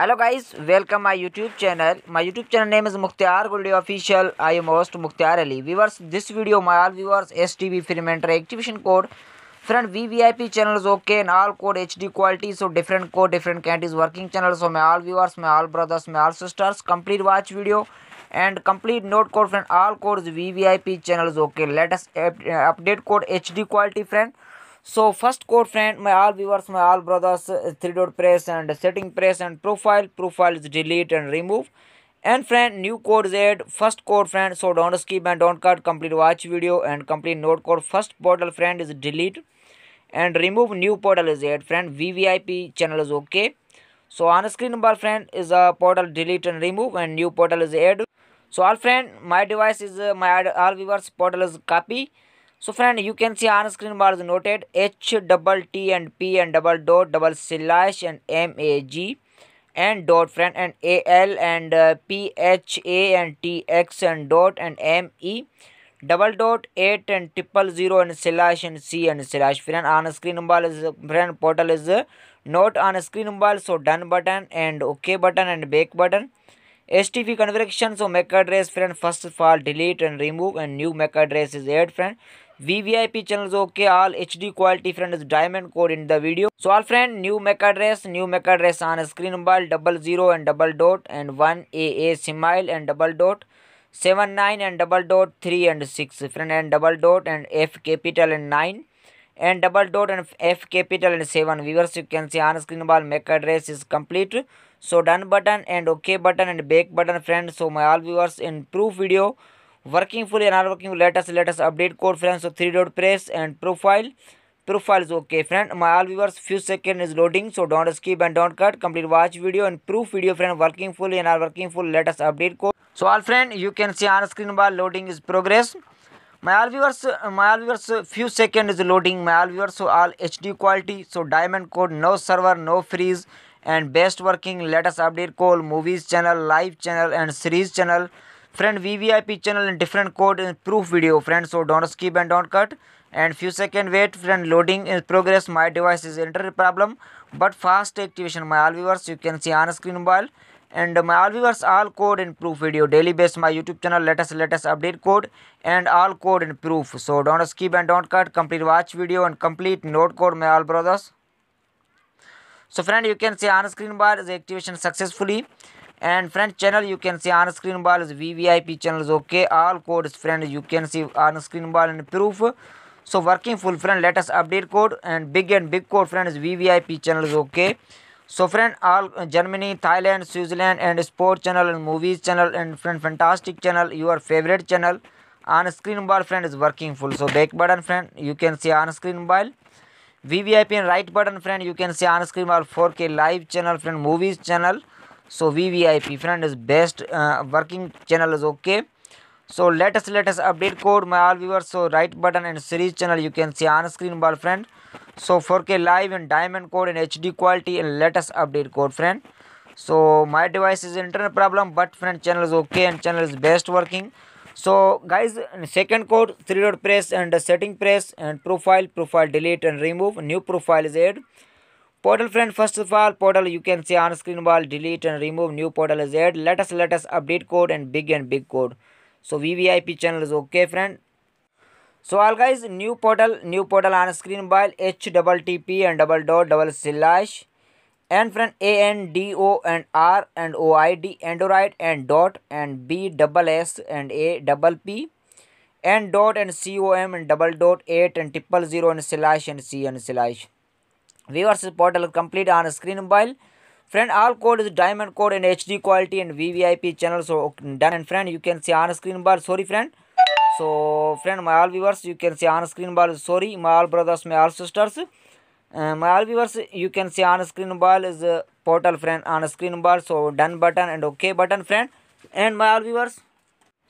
Hello guys welcome my YouTube channel my YouTube channel name is Mukhtiyar Guldi official I am host Mukhtiyar Ali viewers this video my all viewers S T V film enter activation code friend V V I P channel okay and all code H D quality so different code different countries working channel so my all viewers my all brothers my all sisters complete watch video and complete note code friend all code V V I P channel okay latest update code H D quality friend so first code friend my all viewers my all brothers uh, three dot press and setting press and profile profile is delete and remove and friend new code is add first code friend so don't skip and don't cut complete watch video and complete note code first portal friend is delete and remove new portal is add friend vvip channel is okay so on screen bar friend is a portal delete and remove and new portal is add so all friend my device is uh, my all viewers portal is copy so friend you can see on screen bar is noted h double t and p and double dot double slash and m a g and dot friend and a l and uh, p h a and t x and dot and m e double dot eight and triple zero and slash and c and slash friend on screen number is friend portal is uh, not on screen number so done button and ok button and back button STP conversion so MAC address friend first of all delete and remove and new MAC address is add friend V V I P channel okay all H D quality friend diamond code in the video so all friend new make address new make address on screen mobile double zero and double dot and one A A smile and double dot seven nine and double dot three and six friend and double dot and F capital and nine and double dot and F capital and seven viewers you can see on screen mobile make address is complete so done button and okay button and back button friend so my all viewers in proof video working full and working latest latest update code friends three dot press and profile profile is okay friend my all viewers few second is loading so don't skip and don't cut complete watch video and proof video friend working full and working full latest update code so all friend you can see on screen bar loading is progress my all viewers my all viewers few second is loading my all viewers all H D quality so diamond code no server no freeze and best working latest update code movies channel live channel and series channel friend vvip channel and different code in proof video friend so don't skip and don't cut and few second wait friend loading in progress my device is enter problem but fast activation my all viewers you can see on screen mobile and my all viewers all code in proof video daily base my youtube channel Let us let us update code and all code in proof so don't skip and don't cut complete watch video and complete note code my all brothers so friend you can see on screen bar is activation successfully and friend channel you can see on screen ball is vvip channels okay all codes friend you can see on screen ball and proof so working full friend let us update code and big and big code friend is vvip channels okay so friend all uh, germany thailand switzerland and sport channel and movies channel and friend fantastic channel your favorite channel on screen ball friend is working full so back button friend you can see on screen ball vvip and right button friend you can see on screen ball 4k live channel friend movies channel so vvip friend is best uh, working channel is okay so let us let us update code my all viewers so right button and series channel you can see on screen ball friend so 4k live and diamond code and hd quality and let us update code friend so my device is internet problem but friend channel is okay and channel is best working so guys second code three dot press and setting press and profile profile delete and remove new profile is added portal friend first of all portal you can say on screen while delete and remove new portal is added. let us let us update code and big and big code so vvip channel is okay friend so all guys new portal new portal on screen while h double tp and double dot double slash and friend a n d o and r and o i d android and dot and b double s and a double p and dot and com and double dot eight and triple zero and slash and c and slash viewers portal complete on screen mobile friend all code is diamond code and hd quality and vvip channel so done and friend you can see on screen bar sorry friend so friend my all viewers you can see on screen bar sorry my all brothers my all sisters uh, my all viewers you can see on screen bar is uh, portal friend on screen bar so done button and okay button friend and my all viewers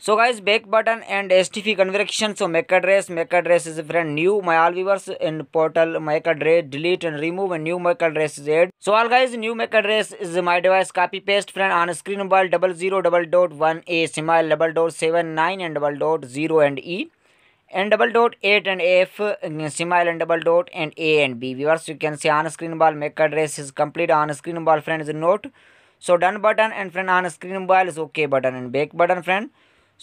So guys back button and STP conversion so address, make address is a friend new my all viewers in portal address delete and remove and new address is added. so all guys new address is my device copy paste friend on screen mobile double zero double dot one a semi double dot seven nine and double dot zero and e and double dot eight and f semi and double dot and a and b viewers you can see on screen ball address is complete on screen ball friend is note so done button and friend on screen mobile is okay button and back button friend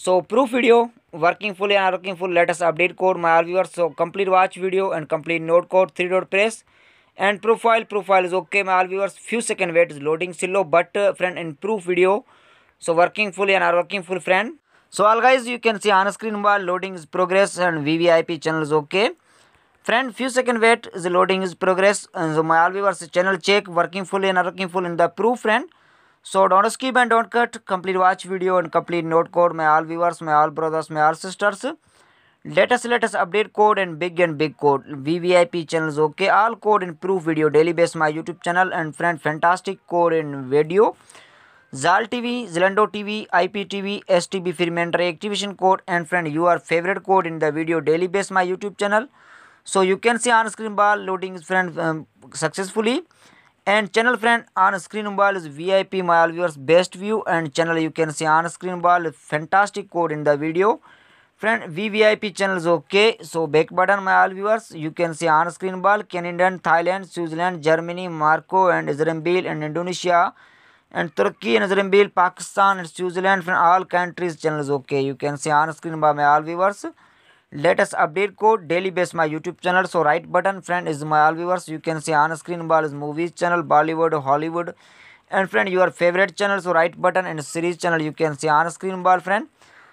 so proof video working full and working full latest update code my our viewer so complete watch video and complete note code three dot press and profile profile is okay my our viewers few second wait is loading slow but friend and proof video so working full and our working full friend so all guys you can see on screen wall loading is progress and we V I P channel is okay friend few second wait is loading is progress my our viewers channel check working full and our working full in the proof friend so don't skip and don't cut complete watch video and complete note code my all viewers my all brothers my all sisters latest latest update code and big and big code V V I P channel okay all code in proof video daily base my YouTube channel and friend fantastic code in video जाल T V जिलेंडो T V I P T V S T B film enter activation code and friend you are favourite code in the video daily base my YouTube channel so you can see on screen ball loading friend successfully and channel friend on screen ball is vip my viewers best view and channel you can see on screen ball fantastic code in the video friend vvip channel is okay so back button my all viewers you can see on screen ball canada thailand switzerland germany morocco and israel and indonesia and Turkey and Israel, Pakistan and Switzerland from all countries channels okay. You can see on screen by my all viewers latest update code daily base my youtube channel so right button friend is my all viewers you can see on screen ball is movies channel bollywood hollywood and friend your favorite channel so right button and series channel you can see on screen ball friend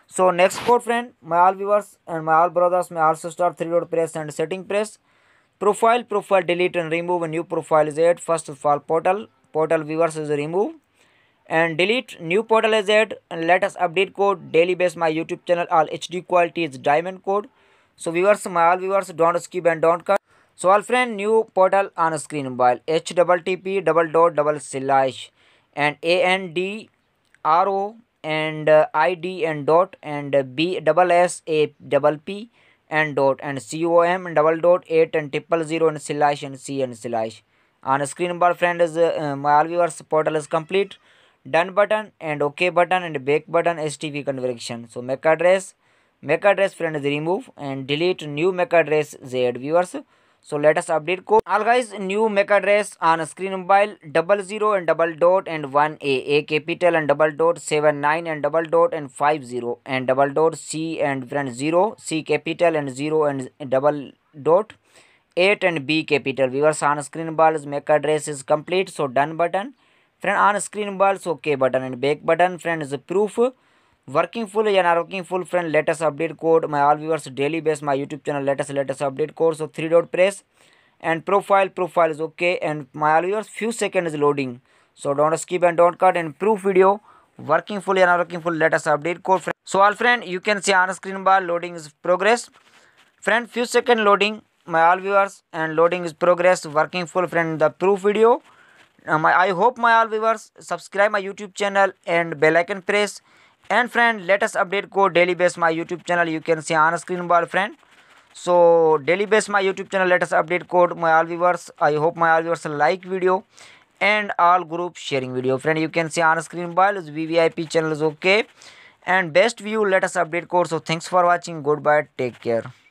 so next code friend my all viewers and my all brothers my all sister three dot press and setting press profile profile delete and remove a new profile is add first of all portal portal viewers is remove and delete new portal as add and let us update code daily base my youtube channel all hd quality is diamond code so viewers my all viewers don't skip and don't cut so all friend new portal on screen mobile h double dot double slash and a n d r o and uh, id and dot and uh, b double s a double p and dot and com and double dot eight and triple zero and slash and c and slash on screen bar friend is uh, my all viewers portal is complete done button and ok button and back button stv configuration so mac address mac address friend is remove and delete new mac address z viewers so let us update code all guys new mac address on screen mobile double zero and double dot and one a a capital and double dot seven nine and double dot and five zero and double dot c and friend zero c capital and zero and double dot 8 and B capital. Viewers on screen balls, MAC address is complete. So done button Friend on screen bulbs OK button and back button friend is proof working full and are working full friend let us update code my all viewers daily base my YouTube channel let us let us update code so three dot press and profile profile is okay and my all viewers few seconds loading so don't skip and don't cut and proof video working full and are working full let us update code friend so all friend you can see on screen bar loading is progress friend few second loading my all viewers and loading is progress working full friend the proof video uh, my i hope my all viewers subscribe my youtube channel and bell icon press and friend latest update go daily base my youtube channel you can see on screen bar friend so daily base my youtube channel latest update code my all viewers i hope my all viewers like video and all group sharing video friend you can see on screen bar vvip channel is okay and best view latest update code so thanks for watching goodbye take care